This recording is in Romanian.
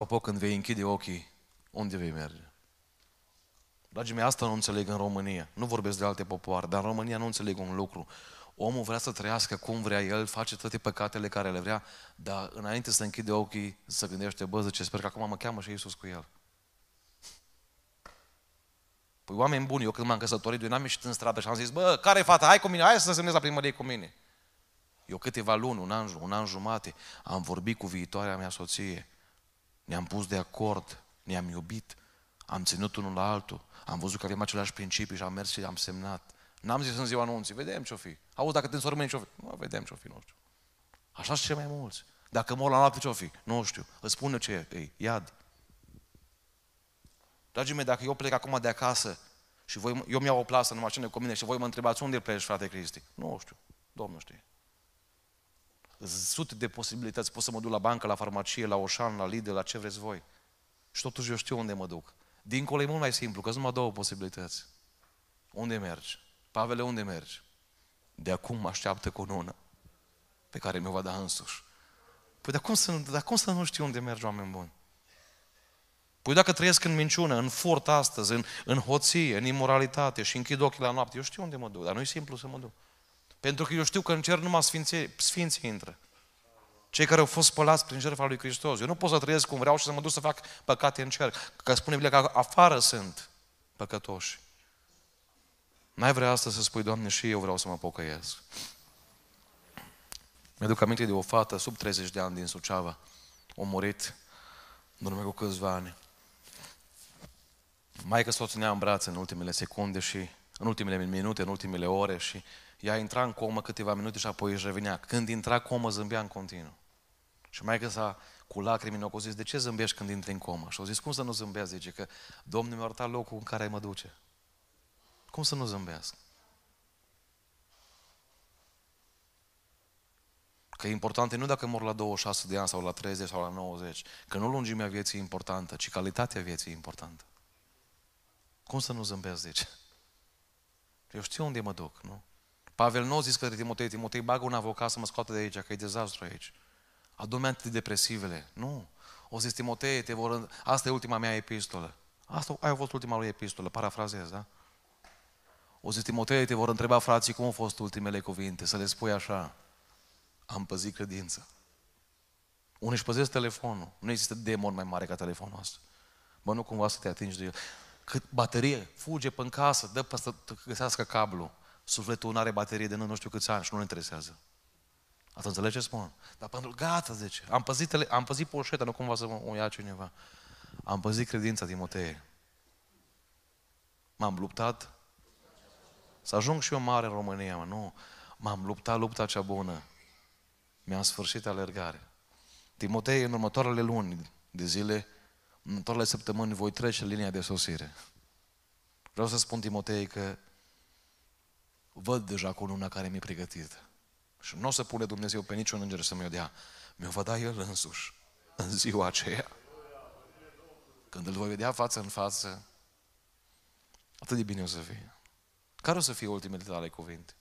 Apropo, când vei închide ochii, unde vei merge? Dragii mei, asta nu înțeleg în România. Nu vorbesc de alte popoare, dar în România nu înțeleg un lucru. Omul vrea să trăiască cum vrea el, face toate păcatele care le vrea, dar înainte să închide ochii, să gândește, bă, zice, sper că acum mă cheamă și Iisus cu el. Păi oameni buni, eu când m-am căsătorit, eu n-am ieșit în stradă și am zis, bă, care fata, hai cu mine, hai să semnezi la primărie cu mine. Eu câteva luni, un an, un an jumate, am vorbit cu viitoarea mea soție ne-am pus de acord, ne-am iubit, am ținut unul la altul, am văzut că avem aceleași principii și am mers și am semnat. N-am zis în ziua anunții, vedem ce-o fi. Auzi, dacă te însormâni ce-o fi. Nu, vedem ce-o fi, nu știu. Așa și mai mulți. Dacă mor la noapte, ce-o fi? Nu știu. Îți spune ce e, ei, iad. Dragii mei, dacă eu plec acum de acasă și voi, eu mi au o plasă în mașină cu mine și voi mă întrebați unde pleci, frate Cristi? Nu știu. Domnul știe sute de posibilități. Pot să mă duc la bancă, la farmacie, la Oșan, la Lidl, la ce vreți voi. Și totuși eu știu unde mă duc. Dincolo e mult mai simplu, că sunt numai două posibilități. Unde mergi? Pavele, unde mergi? De acum așteaptă cunună pe care mi-o va da însuși. Păi dar cum să, dar cum să nu știu unde mergi oameni buni? Păi dacă trăiesc în minciună, în furt astăzi, în, în hoție, în imoralitate și închid ochii la noapte, eu știu unde mă duc, dar nu e simplu să mă duc. Pentru că eu știu că în cer numai sfinții, sfinții intră. Cei care au fost spălați prin jertfa lui Hristos. Eu nu pot să trăiesc cum vreau și să mă duc să fac păcate în cer. Că spune Biblia că afară sunt păcătoși. N-ai vrea asta să spui, Doamne, și eu vreau să mă pocăiesc. Mi-aduc aminte de o fată sub 30 de ani din Suceava, omorit în urmă cu câțiva ani. Maica s-o ținea în brațe în ultimele secunde și în ultimele minute, în ultimele ore și ea intra în comă câteva minute și apoi își revenea. Când intra comă, zâmbea în continuu. Și mai că s-a cu lacrimi în ochi, zis, de ce zâmbești când intri în comă? Și au zis, cum să nu zâmbească? Zice că Domnul mi-a arătat locul în care mă duce. Cum să nu zâmbească? Că e important nu dacă mor la 26 de ani sau la 30 sau la 90, că nu lungimea vieții e importantă, ci calitatea vieții e importantă. Cum să nu zâmbesc, zice? Eu știu unde mă duc, nu? Pavel nu a zis către Timotei, Timotei, bagă un avocat să mă scoată de aici, că e dezastru aici. Adu-mi antidepresivele. Nu. O zis Timotei, te vor... asta e ultima mea epistolă. Asta a fost ultima lui epistolă, parafrazez, da? O zis Timotei, te vor întreba frații cum au fost ultimele cuvinte, să le spui așa. Am păzit credința. Unii își păzesc telefonul. Nu există demon mai mare ca telefonul ăsta. Bă, nu cumva să te atingi de el. Cât baterie, fuge până în casă, dă peste, găsească cablu sufletul nu are baterie de nu știu câți ani și nu-l interesează. Ați înțeles ce spun? Dar pentru gata, zice, am păzit, am păzit poșeta, nu cumva să mă o ia cineva. Am păzit credința, Timotei. M-am luptat să ajung și eu mare în România, mă, nu. M-am luptat lupta cea bună. Mi-am sfârșit alergare. Timotei, în următoarele luni de zile, în următoarele săptămâni, voi trece linia de sosire. Vreau să spun Timotei că văd deja columna care mi-e pregătită. Și nu o să pune Dumnezeu pe niciun înger să mi-o dea. Mi-o va da El însuși în ziua aceea. Când îl voi vedea față în față, atât de bine o să fie. Care o să fie ultimele tale cuvinte?